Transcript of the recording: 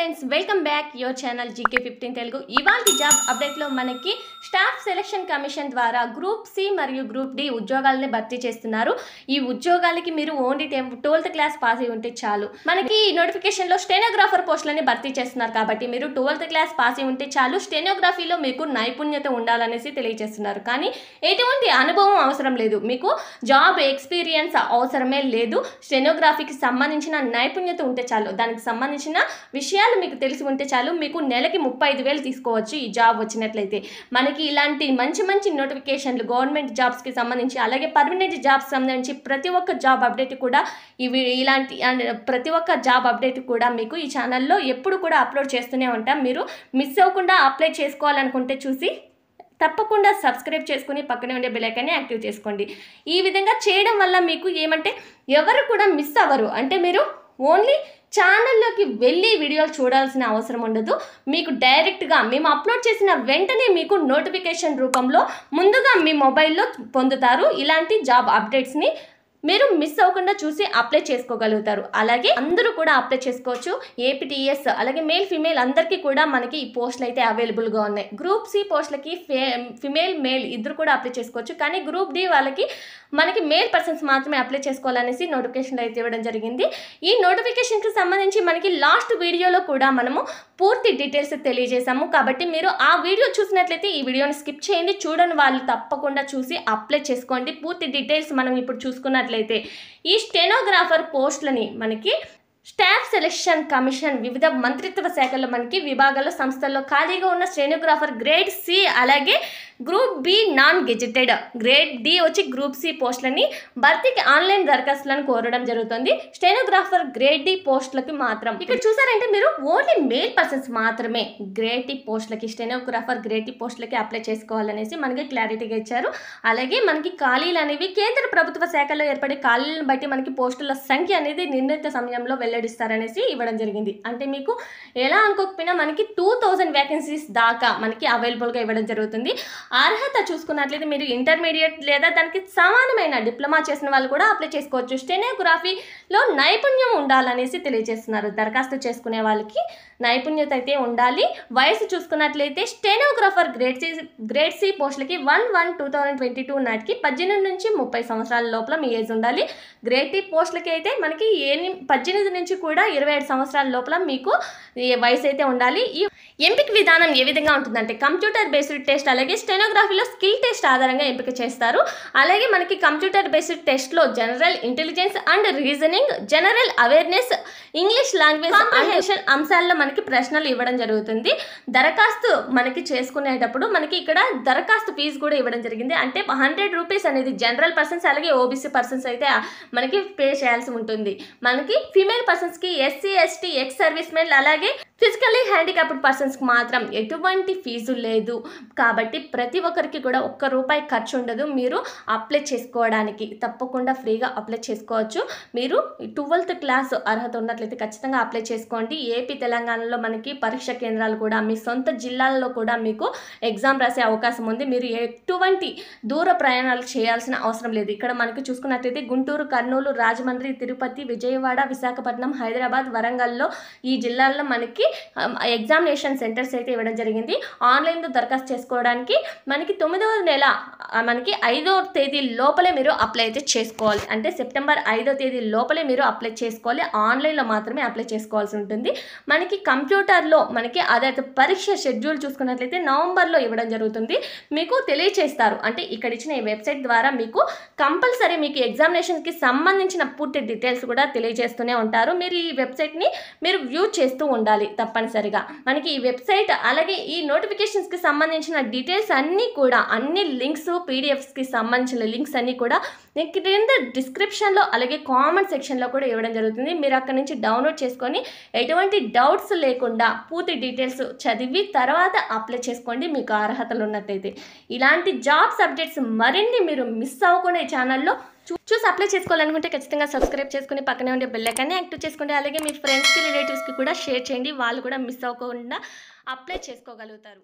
friends welcome back your channel GK fifteen Telugu ఇవాళ job అప్డేట్లో మనకి స్టాఫ్ సెలక్షన్ కమిషన్ ద్వారా గ్రూప్ సి మరియు గ్రూప్ డి ఉద్యోగాలని భర్తీ చేస్తున్నారు ఈ ఉద్యోగాలకి మీరు ఓన్లీ ట్వెల్త్ క్లాస్ పాస్ అయి ఉంటే చాలు మనకి ఈ నోటిఫికేషన్లో స్టెనోగ్రాఫర్ పోస్టులని భర్తీ చేస్తున్నారు కాబట్టి మీరు ట్వెల్త్ క్లాస్ పాస్ అయి ఉంటే చాలు స్టెనోగ్రఫీలో మీకు నైపుణ్యత ఉండాలనేసి తెలియజేస్తున్నారు కానీ ఎటువంటి అనుభవం అవసరం లేదు మీకు జాబ్ ఎక్స్పీరియన్స్ అవసరమే లేదు స్టెనోగ్రఫీకి సంబంధించిన నైపుణ్యత ఉంటే చాలు దానికి సంబంధించిన విషయాలు విషయాలు మీకు తెలిసి ఉంటే చాలు మీకు నెలకి ముప్పై ఐదు వేలు తీసుకోవచ్చు ఈ జాబ్ వచ్చినట్లయితే మనకి ఇలాంటి మంచి మంచి నోటిఫికేషన్లు గవర్నమెంట్ జాబ్స్కి సంబంధించి అలాగే పర్మనెంట్ జాబ్స్ సంబంధించి ప్రతి ఒక్క జాబ్ అప్డేట్ కూడా ఇవి ఇలాంటి ప్రతి ఒక్క జాబ్ అప్డేట్ కూడా మీకు ఈ ఛానల్లో ఎప్పుడు కూడా అప్లోడ్ చేస్తూనే ఉంటాం మీరు మిస్ అవ్వకుండా అప్లై చేసుకోవాలనుకుంటే చూసి తప్పకుండా సబ్స్క్రైబ్ చేసుకుని పక్కనే ఉండే బెలైకాన్ని యాక్టివ్ చేసుకోండి ఈ విధంగా చేయడం వల్ల మీకు ఏమంటే ఎవరు కూడా మిస్ అవ్వరు అంటే మీరు ఓన్లీ ఛానల్లోకి వెళ్ళి వీడియోలు చూడాల్సిన అవసరం ఉండదు మీకు డైరెక్ట్గా మేము అప్లోడ్ చేసిన వెంటనే మీకు నోటిఫికేషన్ రూపంలో ముందుగా మీ మొబైల్లో పొందుతారు ఇలాంటి జాబ్ అప్డేట్స్ని మీరు మిస్ అవ్వకుండా చూసి అప్లై చేసుకోగలుగుతారు అలాగే అందరూ కూడా అప్లై చేసుకోవచ్చు ఏపీటీఎస్ అలాగే మేల్ ఫిమేల్ అందరికీ కూడా మనకి ఈ పోస్టులు అయితే అవైలబుల్గా ఉన్నాయి గ్రూప్ సి పోస్టులకి ఫిమేల్ మేల్ ఇద్దరు కూడా అప్లై చేసుకోవచ్చు కానీ గ్రూప్ డి వాళ్ళకి మనకి మేల్ పర్సన్స్ మాత్రమే అప్లై చేసుకోవాలనేసి నోటిఫికేషన్ అయితే ఇవ్వడం జరిగింది ఈ నోటిఫికేషన్కి సంబంధించి మనకి లాస్ట్ వీడియోలో కూడా మనము పూర్తి డీటెయిల్స్ తెలియజేశాము కాబట్టి మీరు ఆ వీడియో చూసినట్లయితే ఈ వీడియోని స్కిప్ చేయండి చూడని వాళ్ళు తప్పకుండా చూసి అప్లై చేసుకోండి పూర్తి డీటెయిల్స్ మనం ఇప్పుడు చూసుకున్నట్లయితే ఈ స్టెనోగ్రాఫర్ పోస్టులని మనకి స్టాఫ్ సెలెక్షన్ కమిషన్ వివిధ మంత్రిత్వ శాఖల్లో మనకి విభాగాల్లో సంస్థల్లో ఖాళీగా ఉన్న స్టెనోగ్రాఫర్ గ్రేడ్ సి అలాగే group B non gazetted grade D వచ్చి గ్రూప్ సి పోస్టులని భర్తీకి ఆన్లైన్ దరఖాస్తులను కోరడం జరుగుతుంది స్టెనోగ్రాఫర్ గ్రేడ్ డి పోస్టులకి మాత్రం ఇక్కడ చూసారంటే మీరు ఓన్లీ మేల్ పర్సన్స్ మాత్రమే గ్రేడ్ డి పోస్టులకి స్టెనోగ్రాఫర్ గ్రేడ్ డి పోస్టులకి అప్లై చేసుకోవాలనేసి మనకి క్లారిటీగా ఇచ్చారు అలాగే మనకి ఖాళీలు అనేవి కేంద్ర ప్రభుత్వ శాఖలో ఏర్పడే ఖాళీలను బట్టి మనకి పోస్టుల సంఖ్య అనేది నిర్ణీత సమయంలో వెల్లడిస్తారనేసి ఇవ్వడం జరిగింది అంటే మీకు ఎలా అనుకోకపోయినా మనకి టూ థౌజండ్ వేకెన్సీస్ దాకా మనకి అవైలబుల్గా ఇవ్వడం జరుగుతుంది అర్హత చూసుకున్నట్లయితే మీరు ఇంటర్మీడియట్ లేదా దానికి సమానమైన డిప్లొమా చేసిన వాళ్ళు కూడా అప్లై చేసుకోవచ్చు స్టెనియోగ్రఫీలో నైపుణ్యం ఉండాలనేసి తెలియజేస్తున్నారు దరఖాస్తు చేసుకునే వాళ్ళకి నైపుణ్యత అయితే ఉండాలి వయసు చూసుకున్నట్లయితే stenographer grade C grade C పోస్టులకి one one two thousand twenty two నాటికి పద్దెనిమిది నుంచి ముప్పై సంవత్సరాల లోపల మీ ఏజ్ ఉండాలి గ్రేడ్ టీ పోస్టులకి అయితే మనకి ఎని పద్దెనిమిది నుంచి కూడా ఇరవై ఏడు సంవత్సరాల లోపల మీకు వయసు అయితే ఉండాలి ఈ ఎంపిక విధానం ఏ విధంగా ఉంటుందంటే కంప్యూటర్ బేస్డ్ టెస్ట్ అలాగే స్టెన్ స్టెనోగ్రఫీలో స్కిల్ టెస్ట్ ఆధారంగా ఎంపిక చేస్తారు అలాగే మనకి కంప్యూటర్ బేస్డ్ టెస్ట్లో general intelligence and reasoning general awareness English language combination అంశాల్లో మనకి ప్రశ్నలు ఇవ్వడం జరుగుతుంది దరఖాస్తు మనకి చేసుకునేటప్పుడు మనకి ఇక్కడ దరఖాస్తు ఫీజు కూడా ఇవ్వడం జరిగింది అంటే హండ్రెడ్ రూపీస్ అనేది జనరల్ పర్సన్స్ అలాగే ఓబీసీ పర్సన్స్ అయితే మనకి పే చేయాల్సి ఉంటుంది మనకి ఫీమేల్ పర్సన్స్కి SC ST ex servicemen అలాగే ఫిజికల్లీ హ్యాండిక్యాప్డ్ పర్సన్స్కి మాత్రం ఎటువంటి ఫీజు లేదు కాబట్టి ప్రతి ఒక్కరికి కూడా ఒక్క రూపాయి ఖర్చు ఉండదు మీరు అప్లై చేసుకోవడానికి తప్పకుండా ఫ్రీగా అప్లై చేసుకోవచ్చు మీరు ట్వెల్త్ క్లాస్ అర్హత ఉన్నట్లయితే ఖచ్చితంగా అప్లై చేసుకోండి ఏపీ తెలంగాణలో మనకి పరీక్ష కేంద్రాలు కూడా మీ సొంత జిల్లాల్లో కూడా మీకు ఎగ్జామ్ రాసే అవకాశం ఉంది మీరు ఎటువంటి దూర ప్రయాణాలు చేయాల్సిన అవసరం లేదు ఇక్కడ మనకి చూసుకున్నట్లయితే గుంటూరు కర్నూలు రాజమండ్రి తిరుపతి విజయవాడ విశాఖపట్నం హైదరాబాద్ వరంగల్లో ఈ జిల్లాల్లో మనకి ఎగ్జామినేషన్ సెంటర్స్ అయితే ఇవ్వడం జరిగింది ఆన్లైన్లో దరఖాస్తు చేసుకోవడానికి మనకి తొమ్మిదవ నెల మనకి ఐదో తేదీ లోపలే మీరు అప్లై అయితే చేసుకోవాలి అంటే సెప్టెంబర్ ఐదో తేదీ లోపలే మీరు అప్లై చేసుకోవాలి ఆన్లైన్లో మాత్రమే అప్లై చేసుకోవాల్సి ఉంటుంది మనకి కంప్యూటర్లో మనకి అదే పరీక్ష షెడ్యూల్ చూసుకున్నట్లయితే నవంబర్లో ఇవ్వడం జరుగుతుంది మీకు తెలియచేస్తారు అంటే ఇక్కడ ఇచ్చిన ఈ వెబ్సైట్ ద్వారా మీకు కంపల్సరీ మీకు ఎగ్జామినేషన్కి సంబంధించిన పూర్తి డీటెయిల్స్ కూడా తెలియజేస్తూనే ఉంటారు మీరు ఈ వెబ్సైట్ని మీరు వ్యూ చేస్తూ ఉండాలి తప్పనిసరిగా మనకి ఈ వెబ్సైట్ అలాగే ఈ నోటిఫికేషన్స్కి సంబంధించిన డీటెయిల్స్ అన్నీ కూడా అన్ని లింక్స్ పీడిఎఫ్స్కి సంబంధించిన లింక్స్ అన్నీ కూడా నేను క్రింద డిస్క్రిప్షన్లో అలాగే కామెంట్ సెక్షన్లో కూడా ఇవ్వడం జరుగుతుంది మీరు అక్కడ నుంచి డౌన్లోడ్ చేసుకొని ఎటువంటి డౌట్స్ లేకుండా పూర్తి డీటెయిల్స్ చదివి తర్వాత అప్లై చేసుకోండి మీకు అర్హతలు ఉన్నట్టయితే ఇలాంటి జాబ్స్ అప్డేట్స్ మరిన్ని మీరు మిస్ అవ్వకుండా ఈ ఛానల్లో చూసి అప్లై చేసుకోవాలనుకుంటే ఖచ్చితంగా సబ్స్క్రైబ్ చేసుకుని పక్కనే ఉండే బెల్లైకాన్ని యాక్టివ్ చేసుకోండి అలాగే మీ ఫ్రెండ్స్కి రిలేటివ్స్కి కూడా షేర్ చేయండి వాళ్ళు కూడా మిస్ అవ్వకుండా అప్లై చేసుకోగలుగుతారు